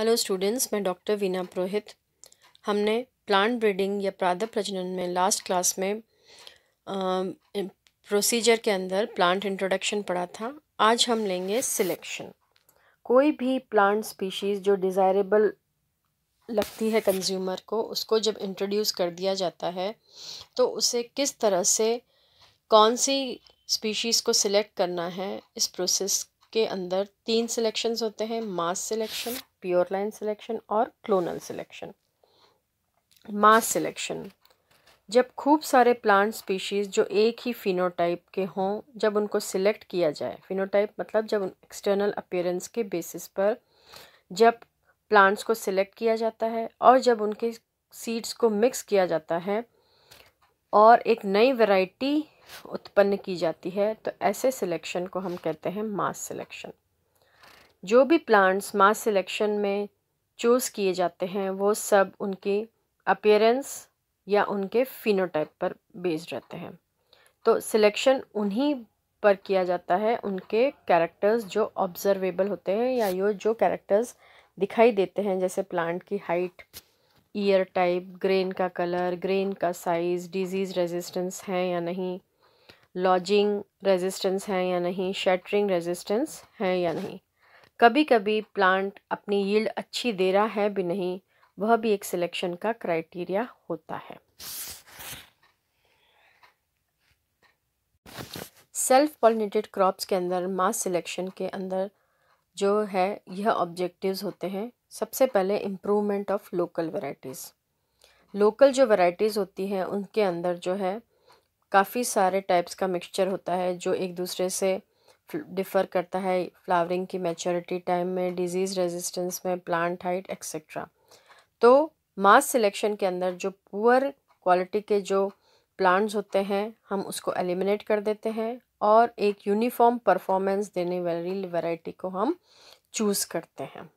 Hello students मैं doctor Veena Purohit हमने plant breeding या प्रादप प्रजनन में लास्ट क्लास में प्रोसीजर के अंदर प्लांट इंट्रोडक्शन पढ़ा था आज हम लेंगे सिलेक्शन कोई भी प्लांट स्पीशीज़ जो डिज़ायरेबल लगती है कंज्यूमर को उसको जब इंट्रोड्यूस कर दिया जाता है तो उसे किस तरह से कौन सी स्पीशीज़ को सिलेक्ट करना है इस प्रोसेस के अंदर तीन सिलेक्शंस होते हैं mass selection pure line selection और क्लोनल सिलेक्शन मास सिलेक्शन जब खूब सारे प्लांट स्पीशीज़ जो एक ही फिनोटाइप के हों जब उनको सिलेक्ट किया जाए फिनोटाइप मतलब जब एक्सटर्नल अपेयरेंस के बेसिस पर जब प्लांट्स को सिलेक्ट किया जाता है और जब उनके सीड्स को मिक्स किया जाता है और एक नई वैरायटी उत्पन्न की जाती है तो ऐसे सिलेक्शन को हम कहते हैं मास सिलेक्शन जो भी प्लांट्स मास सिलेक्शन में चूज़ किए जाते हैं वो सब उनके अपेयरेंस या उनके फिनोटाइप पर बेस्ड रहते हैं तो सिलेक्शन उन्हीं पर किया जाता है उनके कैरेक्टर्स जो ऑब्जर्वेबल होते हैं या यो जो कैरेक्टर्स दिखाई देते हैं जैसे प्लांट की हाइट ईयर टाइप ग्रेन का कलर ग्रेन का साइज़ डिजीज़ रेजिस्टेंस है या नहीं लॉजिंग रेजिस्टेंस है या नहीं शटरिंग रेजिस्टेंस है या नहीं कभी कभी प्लांट अपनी यील्ड अच्छी दे रहा है भी नहीं वह भी एक सिलेक्शन का क्राइटेरिया होता है सेल्फ पॉलिनेटेड क्रॉप्स के अंदर मास सिलेक्शन के अंदर जो है यह ऑब्जेक्टिव्स होते हैं सबसे पहले improvement of local varieties local जो वेराइटीज़ होती हैं उनके अंदर जो है काफ़ी सारे टाइप्स का मिक्सचर होता है जो एक दूसरे से डिफ़र करता है फ्लावरिंग की मैच्योरिटी टाइम में डिजीज़ रेजिस्टेंस में प्लांट हाइट एक्सेट्रा तो मास सिलेक्शन के अंदर जो पुअर क्वालिटी के जो प्लांट्स होते हैं हम उसको एलिमिनेट कर देते हैं और एक यूनिफॉर्म परफॉर्मेंस देने वाली वैरायटी को हम चूज़ करते हैं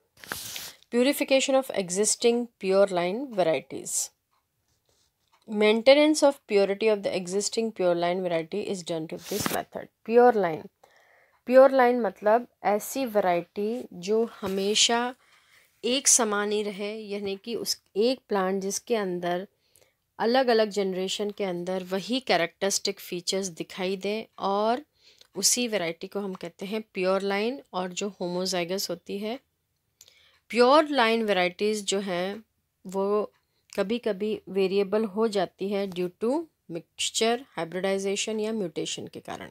purification of existing pure line varieties maintenance of purity of the existing pure line variety is done to this method pure line pure line मतलब ऐसी वैरायटी जो हमेशा एक समान ही रहे यानी कि उस एक प्लांट जिसके अंदर अलग अलग जनरेशन के अंदर वही कैरेक्टरिस्टिक फीचर्स दिखाई दें और उसी वैरायटी को हम कहते हैं प्योर लाइन और जो होमोजाइगस होती है प्योर लाइन वैरायटीज़ जो हैं वो कभी कभी वेरिएबल हो जाती है ड्यू टू मिक्सचर हाइब्रिडाइजेशन या म्यूटेशन के कारण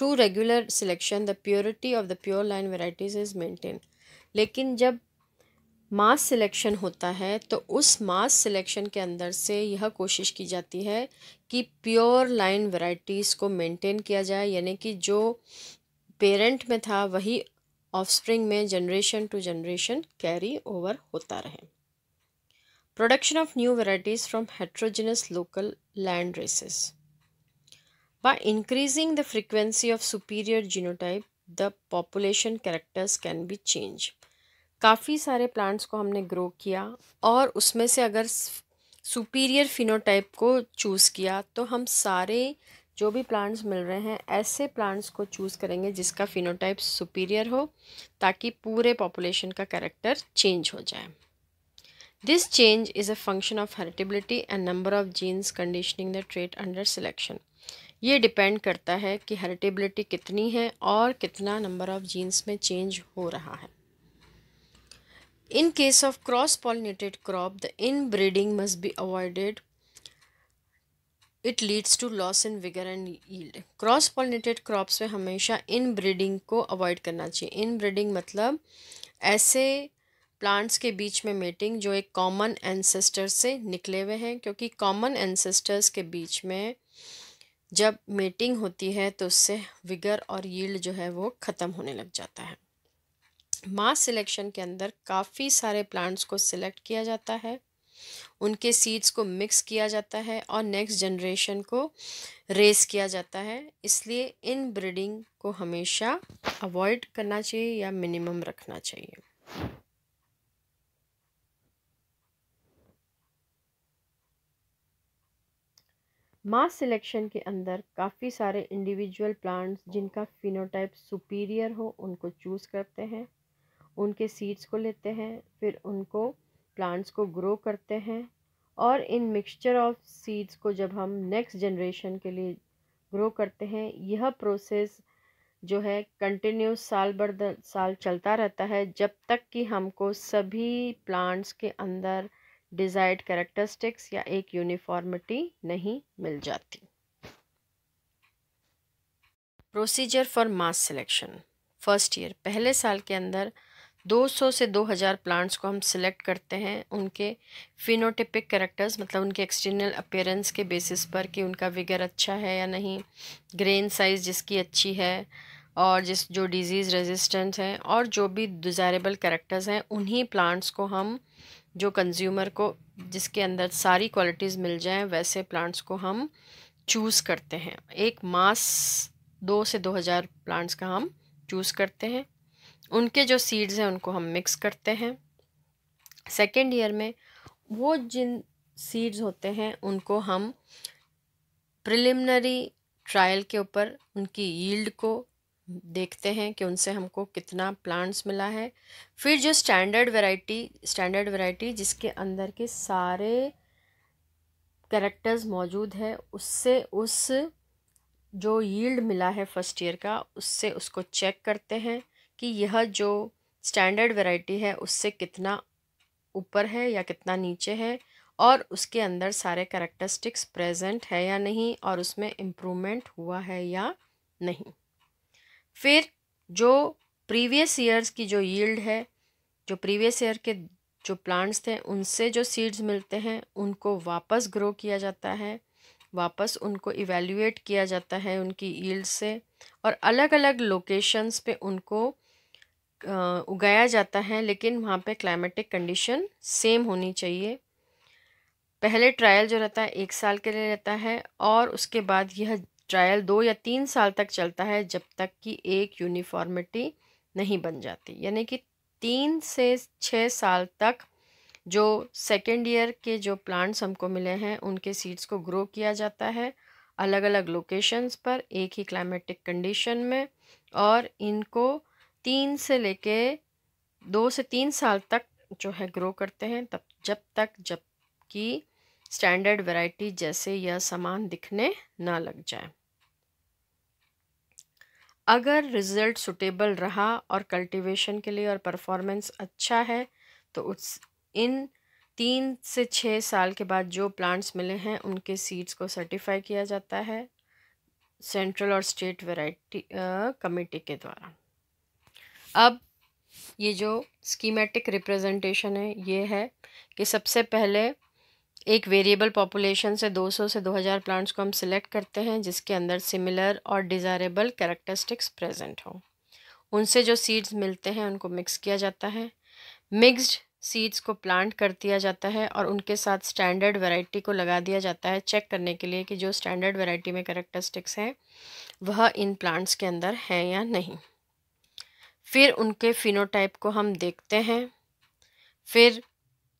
through regular selection the purity of the pure line varieties is maintain लेकिन जब मास सिलेक्शन होता है तो उस मास सिलेक्शन के अंदर से यह कोशिश की जाती है कि प्योर लाइन वैरायटीज़ को मेंटेन किया जाए यानी कि जो पेरेंट में था वही ऑफस्प्रिंग में generation to generation carry over होता रहे production of new varieties from heterogeneous local land races By increasing the frequency of superior genotype, the population characters can be changed. काफ़ी सारे प्लांट्स को हमने ग्रो किया और उसमें से अगर सुपीरियर फिनोटाइप को चूज़ किया तो हम सारे जो भी प्लांट्स मिल रहे हैं ऐसे प्लांट्स को चूज़ करेंगे जिसका फिनोटाइप सुपीरियर हो ताकि पूरे पॉपुलेशन का कैरेक्टर चेंज हो जाए this change is a function of heritability and number of genes conditioning the trait under selection ये डिपेंड करता है कि हेरिटेबिलिटी कितनी है और कितना नंबर ऑफ़ जीन्स में चेंज हो रहा है in case of cross pollinated crop the inbreeding must be avoided it leads to loss in vigour and yield cross pollinated crops में हमेशा इन ब्रीडिंग को अवॉइड करना चाहिए इन ब्रीडिंग मतलब ऐसे प्लांट्स के बीच में मेटिंग जो एक कॉमन एनसेस्टर से निकले हुए हैं क्योंकि कॉमन एनसेस्टर्स के बीच में जब मेटिंग होती है तो उससे विगर और यील्ड जो है वो ख़त्म होने लग जाता है मास सिलेक्शन के अंदर काफ़ी सारे प्लांट्स को सिलेक्ट किया जाता है उनके सीड्स को मिक्स किया जाता है और नेक्स्ट जनरेशन को रेस किया जाता है इसलिए इन ब्रीडिंग को हमेशा अवॉइड करना चाहिए या मिनिमम रखना चाहिए मास सिलेक्शन के अंदर काफ़ी सारे इंडिविजुअल प्लांट्स जिनका फिनोटाइप सुपीरियर हो उनको चूज़ करते हैं उनके सीड्स को लेते हैं फिर उनको प्लांट्स को ग्रो करते हैं और इन मिक्सचर ऑफ सीड्स को जब हम नेक्स्ट जनरेशन के लिए ग्रो करते हैं यह प्रोसेस जो है कंटिन्यूस साल भर साल चलता रहता है जब तक कि हमको सभी प्लांट्स के अंदर डिज़ायर्ड करेक्टरिस्टिक्स या एक यूनिफॉर्मिटी नहीं मिल जाती procedure for mass selection first year पहले साल के अंदर 200 से 2000 प्लांट्स को हम सिलेक्ट करते हैं उनके फिनोटिपिक करेक्टर्स मतलब उनके एक्सटर्नल अपेयरेंस के बेसिस पर कि उनका विगर अच्छा है या नहीं ग्रेन साइज़ जिसकी अच्छी है और जिस जो डिज़ीज़ रेजिस्टेंट हैं और जो भी डिज़ायरेबल कैरेक्टर्स हैं उन्हीं प्लांट्स को हम जो कंज्यूमर को जिसके अंदर सारी क्वालिटीज़ मिल जाएं वैसे प्लांट्स को हम चूज़ करते हैं एक मास दो से दो हज़ार प्लांट्स का हम चूज़ करते हैं उनके जो सीड्स हैं उनको हम मिक्स करते हैं सेकेंड ईयर में वो जिन सीड्स होते हैं उनको हम प्रिलिमिनरी ट्रायल के ऊपर उनकी यील्ड को देखते हैं कि उनसे हमको कितना प्लांट्स मिला है फिर जो स्टैंडर्ड वैरायटी स्टैंडर्ड वैरायटी जिसके अंदर के सारे करेक्टर्स मौजूद है उससे उस जो यील्ड मिला है फर्स्ट ईयर का उससे उसको चेक करते हैं कि यह जो स्टैंडर्ड वैरायटी है उससे कितना ऊपर है या कितना नीचे है और उसके अंदर सारे करेक्टरिस्टिक्स प्रेजेंट है या नहीं और उसमें इम्प्रूवमेंट हुआ है या नहीं फिर जो प्रीवियस ईयर्स की जो यील्ड है जो प्रीवियस ईयर के जो प्लांट्स थे उनसे जो सीड्स मिलते हैं उनको वापस ग्रो किया जाता है वापस उनको इवेल्यूएट किया जाता है उनकी ईल्ड से और अलग अलग लोकेशंस पे उनको उगाया जाता है लेकिन वहाँ पे क्लाइमेटिक कंडीशन सेम होनी चाहिए पहले ट्रायल जो रहता है एक साल के लिए रहता है और उसके बाद यह ट्रायल दो या तीन साल तक चलता है जब तक कि एक यूनिफॉर्मिटी नहीं बन जाती यानी कि तीन से छः साल तक जो सेकेंड ईयर के जो प्लांट्स हमको मिले हैं उनके सीड्स को ग्रो किया जाता है अलग अलग लोकेशंस पर एक ही क्लाइमेटिक कंडीशन में और इनको तीन से लेके दो से तीन साल तक जो है ग्रो करते हैं तब जब तक जब की स्टैंडर्ड वैरायटी जैसे यह सामान दिखने ना लग जाए अगर रिज़ल्ट सुटेबल रहा और कल्टीवेशन के लिए और परफॉर्मेंस अच्छा है तो उस इन तीन से छः साल के बाद जो प्लांट्स मिले हैं उनके सीड्स को सर्टिफाई किया जाता है सेंट्रल और स्टेट वैरायटी कमेटी के द्वारा अब ये जो स्कीमेटिक रिप्रेजेंटेशन है ये है कि सबसे पहले एक वेरिएबल पॉपुलेशन से 200 से 2000 प्लांट्स को हम सिलेक्ट करते हैं जिसके अंदर सिमिलर और डिज़ायरेबल कैरेक्टरिस्टिक्स प्रेजेंट हों उनसे जो सीड्स मिलते हैं उनको मिक्स किया जाता है मिक्स्ड सीड्स को प्लांट कर दिया जाता है और उनके साथ स्टैंडर्ड वैरायटी को लगा दिया जाता है चेक करने के लिए कि जो स्टैंडर्ड वैरायटी में करेक्टरिस्टिक्स हैं वह इन प्लांट्स के अंदर हैं या नहीं फिर उनके फिनोटाइप को हम देखते हैं फिर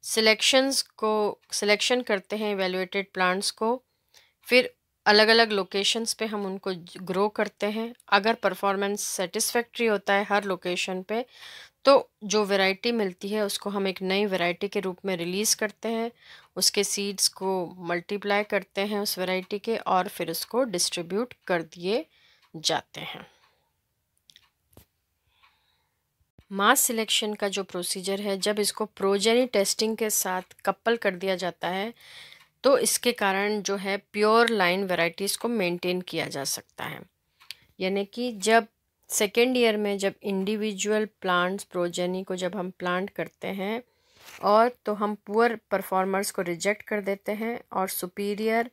सिलेक्शंस को सिलेक्शन करते हैं एवेलुएटेड प्लांट्स को फिर अलग अलग लोकेशंस पे हम उनको ग्रो करते हैं अगर परफॉर्मेंस सेटिस्फैक्ट्री होता है हर लोकेशन पे तो जो वैरायटी मिलती है उसको हम एक नई वैरायटी के रूप में रिलीज़ करते हैं उसके सीड्स को मल्टीप्लाई करते हैं उस वैरायटी के और फिर उसको डिस्ट्रीब्यूट कर दिए जाते हैं मास सिलेक्शन का जो प्रोसीजर है जब इसको प्रोजेनी टेस्टिंग के साथ कपल कर दिया जाता है तो इसके कारण जो है प्योर लाइन वैरायटीज़ को मेंटेन किया जा सकता है यानी कि जब सेकेंड ईयर में जब इंडिविजुअल प्लांट्स प्रोजेनी को जब हम प्लांट करते हैं और तो हम पुअर परफॉर्मर्स को रिजेक्ट कर देते हैं और सुपीरियर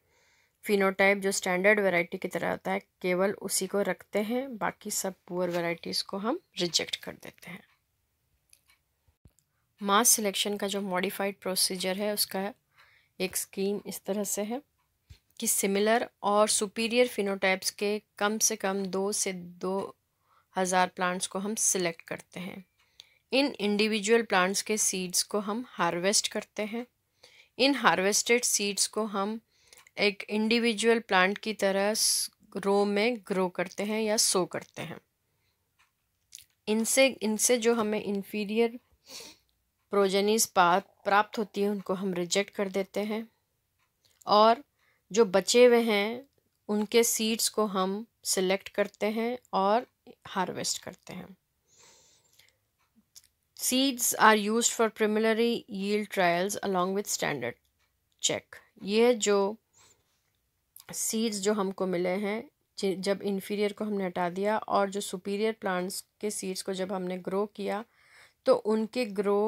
फिनोटाइप जो स्टैंडर्ड वैरायटी की तरह होता है केवल उसी को रखते हैं बाकी सब पुअर वैरायटीज़ को हम रिजेक्ट कर देते हैं मास सिलेक्शन का जो मॉडिफाइड प्रोसीजर है उसका एक स्कीम इस तरह से है कि सिमिलर और सुपीरियर फिनोटाइप्स के कम से कम दो से दो हज़ार प्लांट्स को हम सिलेक्ट करते हैं इन इंडिविजुअल प्लांट्स के सीड्स को हम हार्वेस्ट करते हैं इन हार्वेस्टेड सीड्स को हम एक इंडिविजुअल प्लांट की तरह रो में ग्रो करते हैं या सो करते हैं इनसे इनसे जो हमें इन्फीरियर प्रोजेनिस प्राप्त होती है उनको हम रिजेक्ट कर देते हैं और जो बचे हुए हैं उनके सीड्स को हम सिलेक्ट करते हैं और हार्वेस्ट करते हैं seeds are use for preliminary yield trials along with standard check ये जो सीड्स जो हमको मिले हैं जब इन्फीरियर को हमने हटा दिया और जो सुपीरियर प्लांट्स के सीड्स को जब हमने ग्रो किया तो उनके ग्रो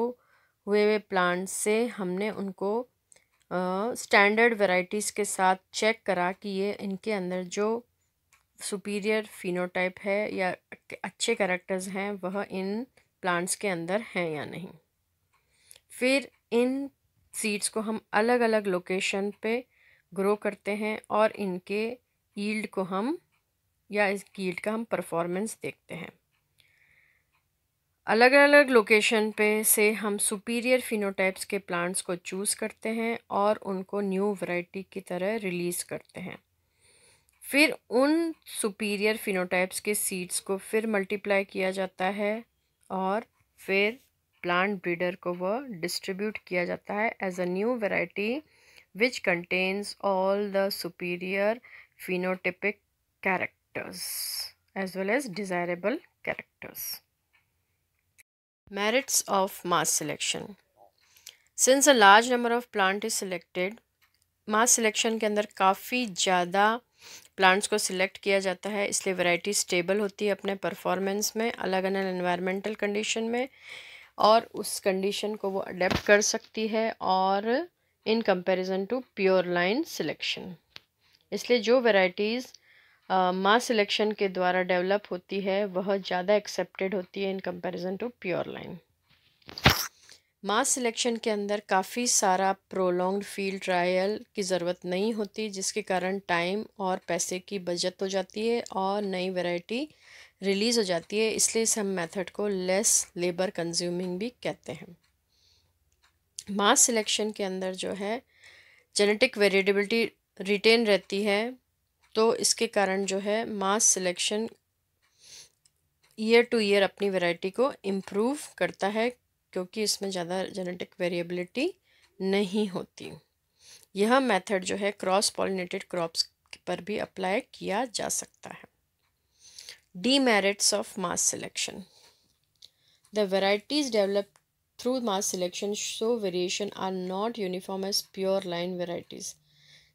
हुए हुए प्लांट्स से हमने उनको स्टैंडर्ड वेराइटीज़ के साथ चेक करा कि ये इनके अंदर जो सुपीरियर फिनोटाइप है या अच्छे करेक्टर्स हैं वह इन प्लांट्स के अंदर हैं या नहीं फिर इन सीड्स को हम अलग अलग लोकेशन पे ग्रो करते हैं और इनके ईल्ड को हम या इस ईल्ड का हम परफॉर्मेंस देखते हैं अलग अलग लोकेशन पे से हम सुपीरियर फिनोटाइप्स के प्लांट्स को चूज़ करते हैं और उनको न्यू वैरायटी की तरह रिलीज़ करते हैं फिर उन सुपीरियर फिनोटाइप्स के सीड्स को फिर मल्टीप्लाई किया जाता है और फिर प्लांट ब्रीडर को वह डिस्ट्रीब्यूट किया जाता है as a new variety which contains all the superior phenotypic characters as well as desirable characters Merits of mass selection. Since a large number of plant is selected, mass selection के अंदर काफ़ी ज़्यादा plants को select किया जाता है इसलिए variety stable होती है अपने परफॉर्मेंस में अलग अलग इन्वायरमेंटल कंडीशन में और उस कंडीशन को वो अडेप्ट कर सकती है और in comparison to pure line selection इसलिए जो वैरायटीज़ मास सिलेक्शन के द्वारा डेवलप होती है वह ज़्यादा एक्सेप्टेड होती है in comparison to pure line mass selection के अंदर काफ़ी सारा प्रोलॉन्ग्ड फील्ड ट्रायल की ज़रूरत नहीं होती जिसके कारण टाइम और पैसे की बचत हो जाती है और नई वैरायटी रिलीज़ हो जाती है इसलिए इस हम मेथड को लेस लेबर कंज्यूमिंग भी कहते हैं मास सिलेक्शन के अंदर जो है जेनेटिक वेरिएबिलिटी रिटेन रहती है तो इसके कारण जो है mass selection year to year अपनी वैरायटी को इम्प्रूव करता है क्योंकि इसमें ज़्यादा जेनेटिक वेरिएबिलिटी नहीं होती यह मेथड जो है क्रॉस पॉलिनेटेड क्रॉप्स पर भी अप्लाई किया जा सकता है demerits of mass selection the varieties develop through mass selection show variation are not uniform as pure line varieties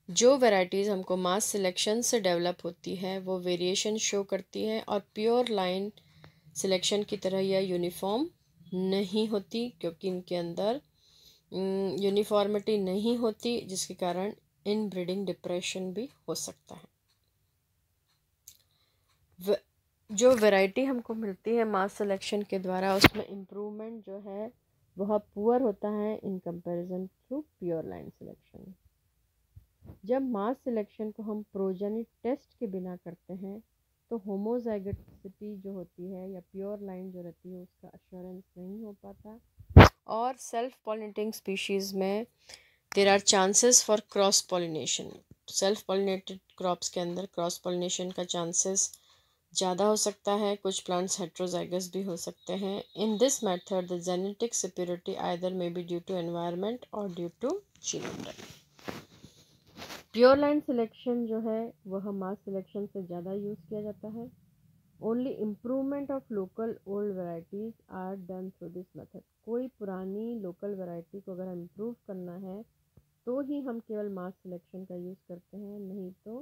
जो वैरायटीज़ हमको मास सिलेक्शन से डेवलप होती है वो वेरिएशन शो करती है और प्योर लाइन सिलेक्शन की तरह यह यूनिफॉर्म नहीं होती क्योंकि इनके अंदर यूनिफॉर्मिटी नहीं होती जिसके कारण इन ब्रीडिंग डिप्रेशन भी हो सकता है जो वैरायटी हमको मिलती है मास सिलेक्शन के द्वारा उसमें इम्प्रूवमेंट जो है बहुत पुअर होता है in comparison to pure line selection जब मास सिलेक्शन को हम प्रोजेनिक टेस्ट के बिना करते हैं तो होमोजाइगटिसिटी जो होती है या प्योर लाइन जो रहती है उसका अश्योरेंस नहीं हो पाता और सेल्फ पॉलिनेटिंग स्पीशीज़ में there are chances for cross pollination self pollinated crops के अंदर क्रॉस पॉलिनेशन का चांसेस ज़्यादा हो सकता है कुछ प्लांट्स हेट्रोजाइगस भी हो सकते हैं in this method the genetic impurity either may be due to environment और due to gene pure line selection जो है वह मास सिलेक्शन से ज़्यादा यूज़ किया जाता है only improvement of local old varieties are done through this method कोई पुरानी लोकल वेराइटी को अगर इम्प्रूव करना है तो ही हम केवल मास सिलेक्शन का यूज़ करते हैं नहीं तो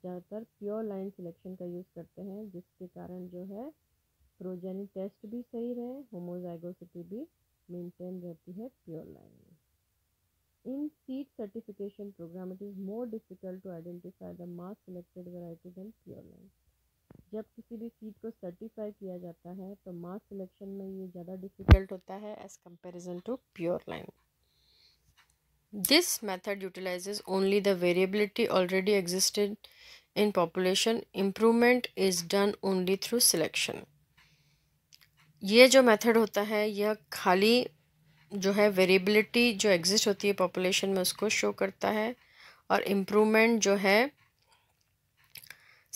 ज़्यादातर प्योर लाइन सिलेक्शन का यूज़ करते हैं जिसके कारण जो है प्रोजेनी टेस्ट भी सही रहे होमोजाइगोसिटी भी मेंटेन रहती है प्योर लाइन में In seed certification program, it is more difficult to identify the mass selected variety than pure line. जब किसी भी सीड को सर्टिफाई किया जाता है तो मास सिलेक्शन में ये ज़्यादा डिफिकल्ट होता है as comparison to pure line this method utilizes only the variability already existed in population improvement is done only through selection ये जो मेथड होता है यह खाली जो है वेरिएबिलिटी जो एग्जिस्ट होती है पॉपुलेशन में उसको शो करता है और इम्प्रूवमेंट जो है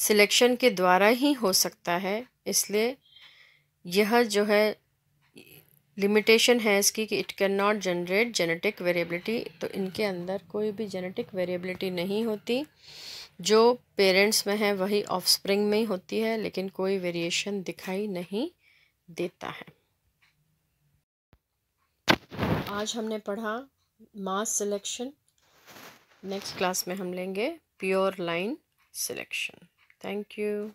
सिलेक्शन के द्वारा ही हो सकता है इसलिए यह जो है लिमिटेशन है इसकी कि it can not generate genetic variability तो इनके अंदर कोई भी जेनेटिक वेरिएबिलिटी नहीं होती जो पेरेंट्स में है वही ऑफस्प्रिंग में ही होती है लेकिन कोई वेरिएशन दिखाई नहीं देता है आज हमने पढ़ा मास सिलेक्शन नेक्स्ट क्लास में हम लेंगे pure line selection thank you